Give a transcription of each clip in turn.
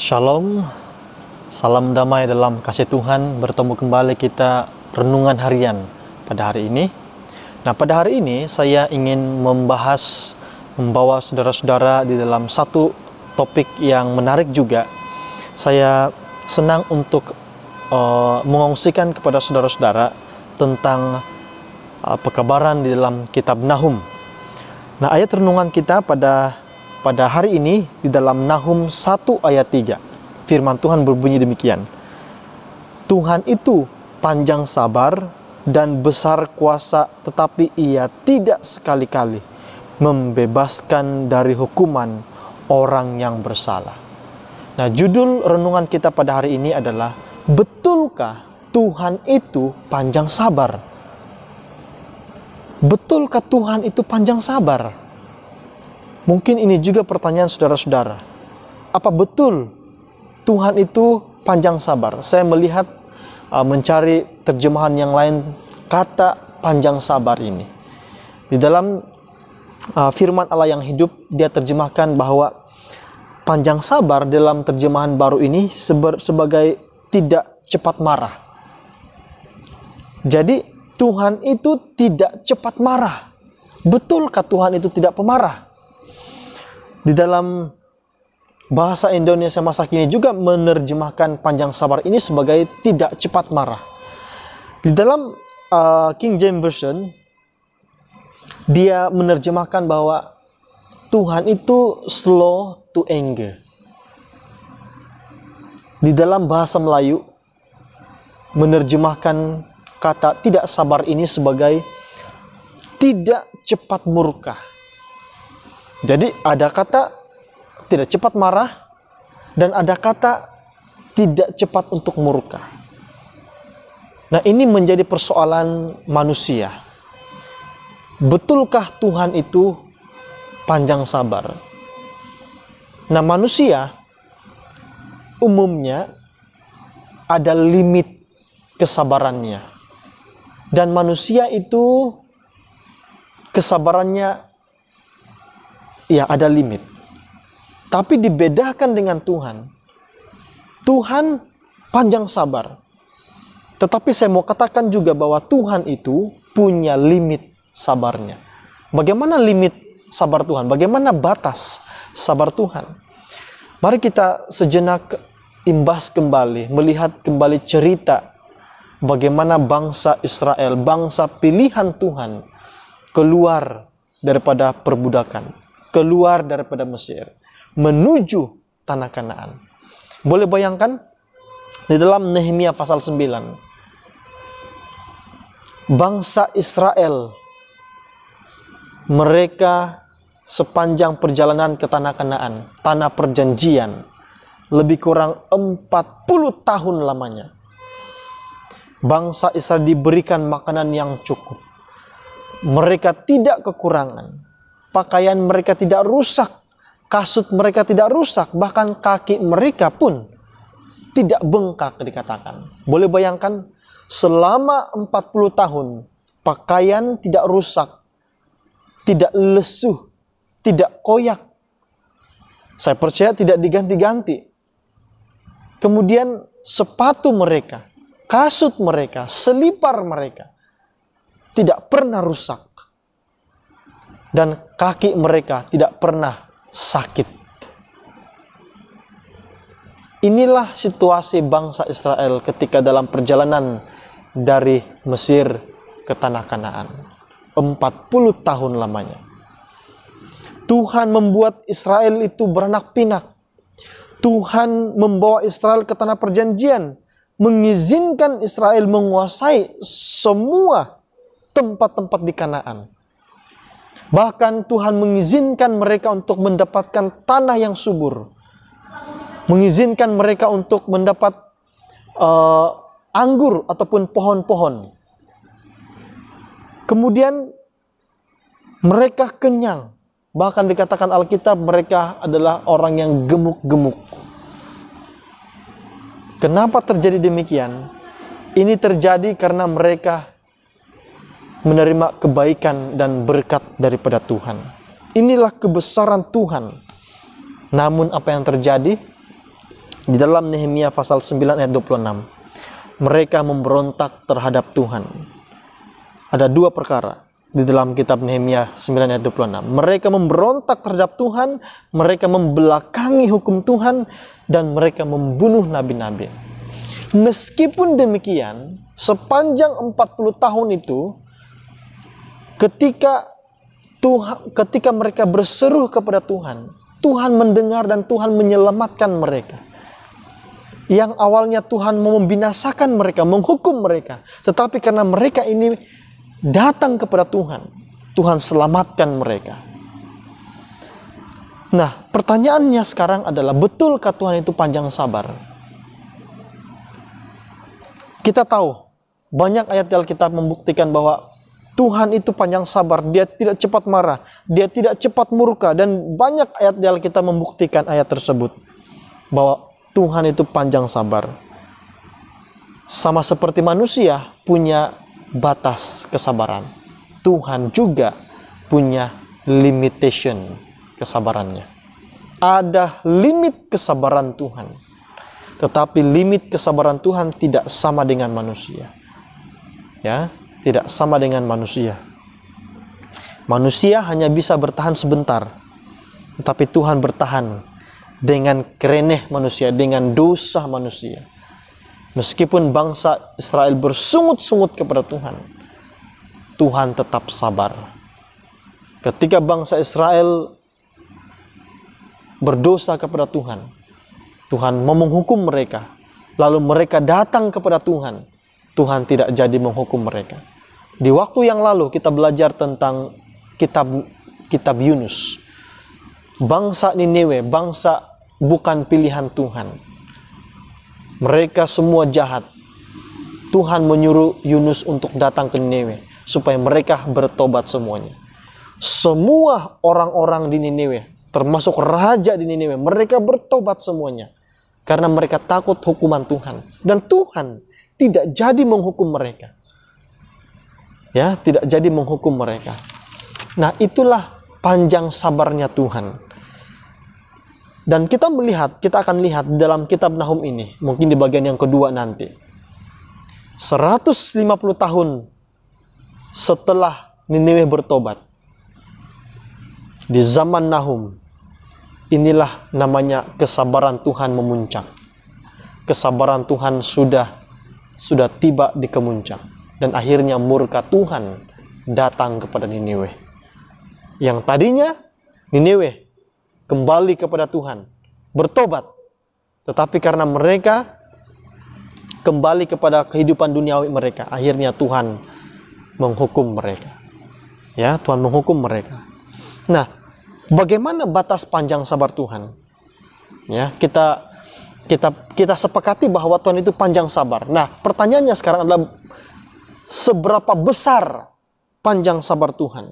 Shalom, salam damai dalam kasih Tuhan. Bertemu kembali kita renungan harian pada hari ini. Nah, pada hari ini saya ingin membahas membawa saudara-saudara di dalam satu topik yang menarik juga. Saya senang untuk uh, mengongsikan kepada saudara-saudara tentang uh, pekabaran di dalam kitab Nahum. Nah, ayat renungan kita pada pada hari ini di dalam Nahum 1 ayat 3. Firman Tuhan berbunyi demikian. Tuhan itu panjang sabar dan besar kuasa tetapi ia tidak sekali-kali membebaskan dari hukuman orang yang bersalah. Nah, judul renungan kita pada hari ini adalah betulkah Tuhan itu panjang sabar? Betulkah Tuhan itu panjang sabar? Mungkin ini juga pertanyaan saudara-saudara. Apa betul Tuhan itu panjang sabar? Saya melihat uh, mencari terjemahan yang lain kata panjang sabar ini. Di dalam uh, firman Allah yang hidup dia terjemahkan bahwa panjang sabar dalam terjemahan baru ini sebagai tidak cepat marah. Jadi Tuhan itu tidak cepat marah. Betulkah Tuhan itu tidak pemarah? di dalam bahasa Indonesia masa kini juga menerjemahkan panjang sabar ini sebagai tidak cepat marah. Di dalam uh, King James Version dia menerjemahkan bahwa Tuhan itu slow to anger. Di dalam bahasa Melayu menerjemahkan kata tidak sabar ini sebagai tidak cepat murka. Jadi ada kata tidak cepat marah dan ada kata tidak cepat untuk murka. Nah, ini menjadi persoalan manusia. Betulkah Tuhan itu panjang sabar? Nah, manusia umumnya ada limit kesabarannya. Dan manusia itu kesabarannya ya ada limit. Tapi dibedakan dengan Tuhan. Tuhan panjang sabar. Tetapi saya mau katakan juga bahwa Tuhan itu punya limit sabarnya. Bagaimana limit sabar Tuhan? Bagaimana batas sabar Tuhan? Mari kita sejenak imbas kembali, melihat kembali cerita bagaimana bangsa Israel, bangsa pilihan Tuhan, keluar daripada perbudakan keluar daripada Mesir menuju tanah Kanaan. Boleh bayangkan di dalam Nehemia pasal 9 bangsa Israel mereka sepanjang perjalanan ke tanah Kanaan, tanah perjanjian lebih kurang 40 tahun lamanya. Bangsa Israel diberikan makanan yang cukup. Mereka tidak kekurangan pakaian mereka tidak rusak, kasut mereka tidak rusak, bahkan kaki mereka pun tidak bengkak dikatakan. Boleh bayangkan selama 40 tahun pakaian tidak rusak, tidak lesuh, tidak koyak. Saya percaya tidak diganti-ganti. Kemudian sepatu mereka, kasut mereka, selipar mereka tidak pernah rusak dan kaki mereka tidak pernah sakit. Inilah situasi bangsa Israel ketika dalam perjalanan dari Mesir ke tanah Kanaan. 40 tahun lamanya. Tuhan membuat Israel itu beranak pinak. Tuhan membawa Israel ke tanah perjanjian, mengizinkan Israel menguasai semua tempat-tempat di Kanaan Bahkan Tuhan mengizinkan mereka untuk mendapatkan tanah yang subur. Mengizinkan mereka untuk mendapat uh, anggur ataupun pohon-pohon. Kemudian mereka kenyang. Bahkan dikatakan Alkitab mereka adalah orang yang gemuk-gemuk. Kenapa terjadi demikian? Ini terjadi karena mereka menerima kebaikan dan berkat daripada Tuhan. Inilah kebesaran Tuhan. Namun apa yang terjadi? Di dalam Nehemia pasal 9 ayat 26, mereka memberontak terhadap Tuhan. Ada dua perkara di dalam kitab Nehemia 9 ayat 26. Mereka memberontak terhadap Tuhan, mereka membelakangi hukum Tuhan, dan mereka membunuh nabi-nabi. Meskipun demikian, sepanjang 40 tahun itu Ketika Tuhan, ketika mereka berseru kepada Tuhan, Tuhan mendengar dan Tuhan menyelamatkan mereka. Yang awalnya Tuhan mau membinasakan mereka, menghukum mereka, tetapi karena mereka ini datang kepada Tuhan, Tuhan selamatkan mereka. Nah, pertanyaannya sekarang adalah betulkah Tuhan itu panjang sabar? Kita tahu banyak ayat Alkitab membuktikan bahwa Tuhan itu panjang sabar, dia tidak cepat marah, dia tidak cepat murka dan banyak ayat di Alkitab membuktikan ayat tersebut bahwa Tuhan itu panjang sabar. Sama seperti manusia punya batas kesabaran. Tuhan juga punya limitation kesabarannya. Ada limit kesabaran Tuhan. Tetapi limit kesabaran Tuhan tidak sama dengan manusia. Ya, tidak sama dengan manusia. Manusia hanya bisa bertahan sebentar, tetapi Tuhan bertahan dengan kereneh manusia, dengan dosa manusia. Meskipun bangsa Israel bersungut-sungut kepada Tuhan, Tuhan tetap sabar. Ketika bangsa Israel berdosa kepada Tuhan, Tuhan menghukum mereka, lalu mereka datang kepada Tuhan Tuhan tidak jadi menghukum mereka. Di waktu yang lalu kita belajar tentang kitab kitab Yunus. Bangsa Niniwe, bangsa bukan pilihan Tuhan. Mereka semua jahat. Tuhan menyuruh Yunus untuk datang ke Niniwe supaya mereka bertobat semuanya. Semua orang-orang di Niniwe, termasuk raja di Niniwe, mereka bertobat semuanya karena mereka takut hukuman Tuhan dan Tuhan tidak jadi menghukum mereka. Ya, tidak jadi menghukum mereka. Nah, itulah panjang sabarnya Tuhan. Dan kita melihat, kita akan lihat dalam kitab Nahum ini, mungkin di bagian yang kedua nanti. 150 tahun setelah Nineveh bertobat, di zaman Nahum, inilah namanya kesabaran Tuhan memuncak. Kesabaran Tuhan sudah sudah tiba di kemuncak dan akhirnya murka Tuhan datang kepada Niniwe. Yang tadinya Niniwe kembali kepada Tuhan, bertobat. Tetapi karena mereka kembali kepada kehidupan duniawi mereka, akhirnya Tuhan menghukum mereka. Ya, Tuhan menghukum mereka. Nah, bagaimana batas panjang sabar Tuhan? Ya, kita kita kita sepakati bahwa Tuhan itu panjang sabar. Nah, pertanyaannya sekarang adalah seberapa besar panjang sabar Tuhan?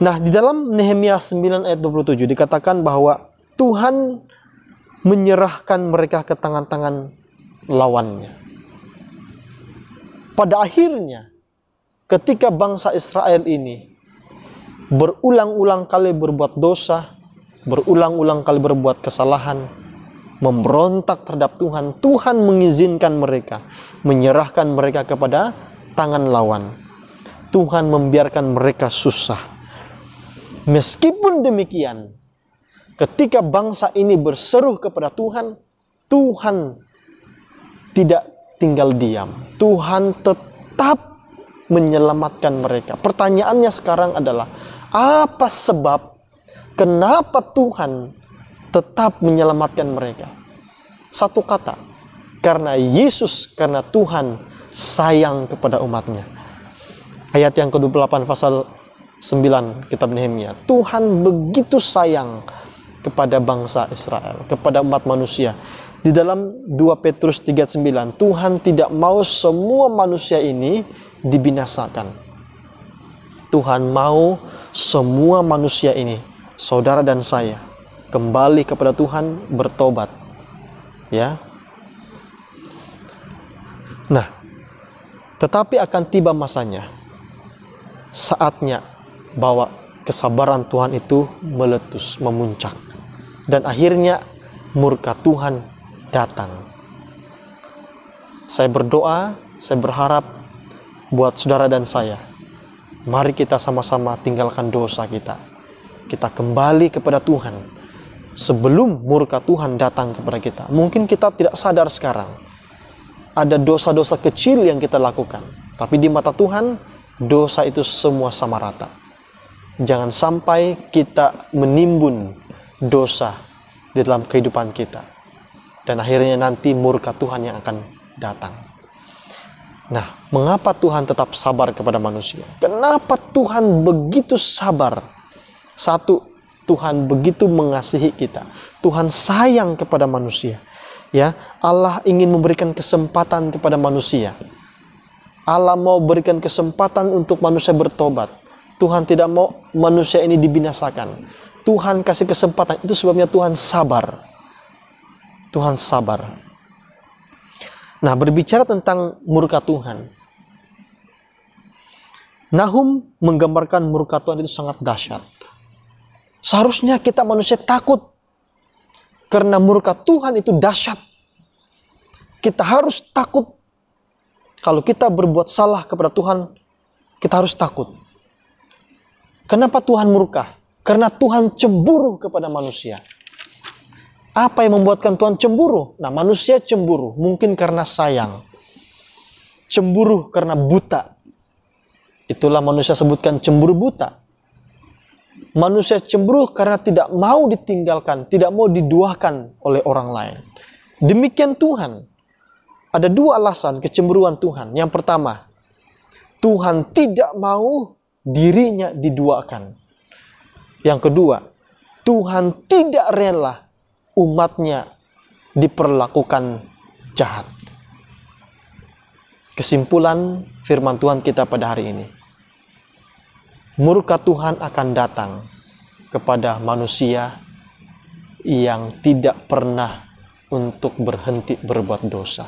Nah, di dalam Nehemia 9 ayat 27 dikatakan bahwa Tuhan menyerahkan mereka ke tangan-tangan lawannya. Pada akhirnya, ketika bangsa Israel ini berulang-ulang kali berbuat dosa, berulang-ulang kali berbuat kesalahan, memberontak terhadap Tuhan, Tuhan mengizinkan mereka menyerahkan mereka kepada tangan lawan. Tuhan membiarkan mereka susah. Meskipun demikian, ketika bangsa ini berseru kepada Tuhan, Tuhan tidak tinggal diam. Tuhan tetap menyelamatkan mereka. Pertanyaannya sekarang adalah apa sebab kenapa Tuhan tetap menyelamatkan mereka. Satu kata, karena Yesus, karena Tuhan sayang kepada umatnya. Ayat yang ke-28 pasal 9 kitab Nehemia. Tuhan begitu sayang kepada bangsa Israel, kepada umat manusia. Di dalam 2 Petrus 3:9, Tuhan tidak mau semua manusia ini dibinasakan. Tuhan mau semua manusia ini, saudara dan saya, kembali kepada Tuhan, bertobat. Ya. Nah, tetapi akan tiba masanya. Saatnya bahwa kesabaran Tuhan itu meletus, memuncak. Dan akhirnya murka Tuhan datang. Saya berdoa, saya berharap buat saudara dan saya, mari kita sama-sama tinggalkan dosa kita. Kita kembali kepada Tuhan sebelum murka Tuhan datang kepada kita. Mungkin kita tidak sadar sekarang. Ada dosa-dosa kecil yang kita lakukan. Tapi di mata Tuhan, dosa itu semua sama rata. Jangan sampai kita menimbun dosa di dalam kehidupan kita. Dan akhirnya nanti murka Tuhan yang akan datang. Nah, mengapa Tuhan tetap sabar kepada manusia? Kenapa Tuhan begitu sabar? Satu, Tuhan begitu mengasihi kita. Tuhan sayang kepada manusia. Ya, Allah ingin memberikan kesempatan kepada manusia. Allah mau berikan kesempatan untuk manusia bertobat. Tuhan tidak mau manusia ini dibinasakan. Tuhan kasih kesempatan. Itu sebabnya Tuhan sabar. Tuhan sabar. Nah, berbicara tentang murka Tuhan. Nahum menggambarkan murka Tuhan itu sangat dahsyat Seharusnya kita manusia takut karena murka Tuhan itu dahsyat. Kita harus takut kalau kita berbuat salah kepada Tuhan, kita harus takut. Kenapa Tuhan murka? Karena Tuhan cemburu kepada manusia. Apa yang membuatkan Tuhan cemburu? Nah, manusia cemburu mungkin karena sayang. Cemburu karena buta. Itulah manusia sebutkan cemburu buta. Manusia cemburu karena tidak mau ditinggalkan, tidak mau diduakan oleh orang lain. Demikian Tuhan. Ada dua alasan kecemburuan Tuhan. Yang pertama, Tuhan tidak mau dirinya diduakan. Yang kedua, Tuhan tidak rela umatnya diperlakukan jahat. Kesimpulan firman Tuhan kita pada hari ini murka Tuhan akan datang kepada manusia yang tidak pernah untuk berhenti berbuat dosa.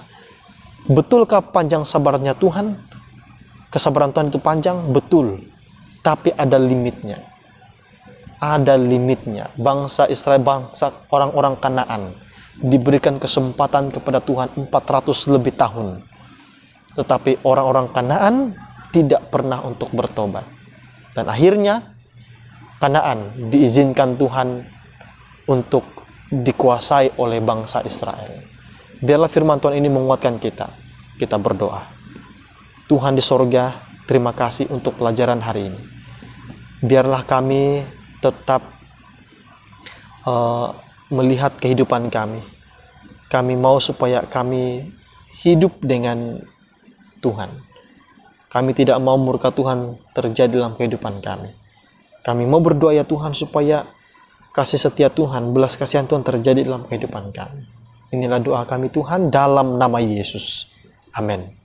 Betulkah panjang sabarnya Tuhan? Kesabaran Tuhan itu panjang, betul. Tapi ada limitnya. Ada limitnya. Bangsa Israel, bangsa orang-orang Kanaan diberikan kesempatan kepada Tuhan 400 lebih tahun. Tetapi orang-orang Kanaan tidak pernah untuk bertobat dan akhirnya Kanaan diizinkan Tuhan untuk dikuasai oleh bangsa Israel. Biarlah firman Tuhan ini menguatkan kita. Kita berdoa. Tuhan di sorga, terima kasih untuk pelajaran hari ini. Biarlah kami tetap uh, melihat kehidupan kami. Kami mau supaya kami hidup dengan Tuhan kami tidak mau murka Tuhan terjadi dalam kehidupan kami. Kami mau berdoa ya Tuhan supaya kasih setia Tuhan, belas kasihan Tuhan terjadi dalam kehidupan kami. Inilah doa kami Tuhan dalam nama Yesus. Amin.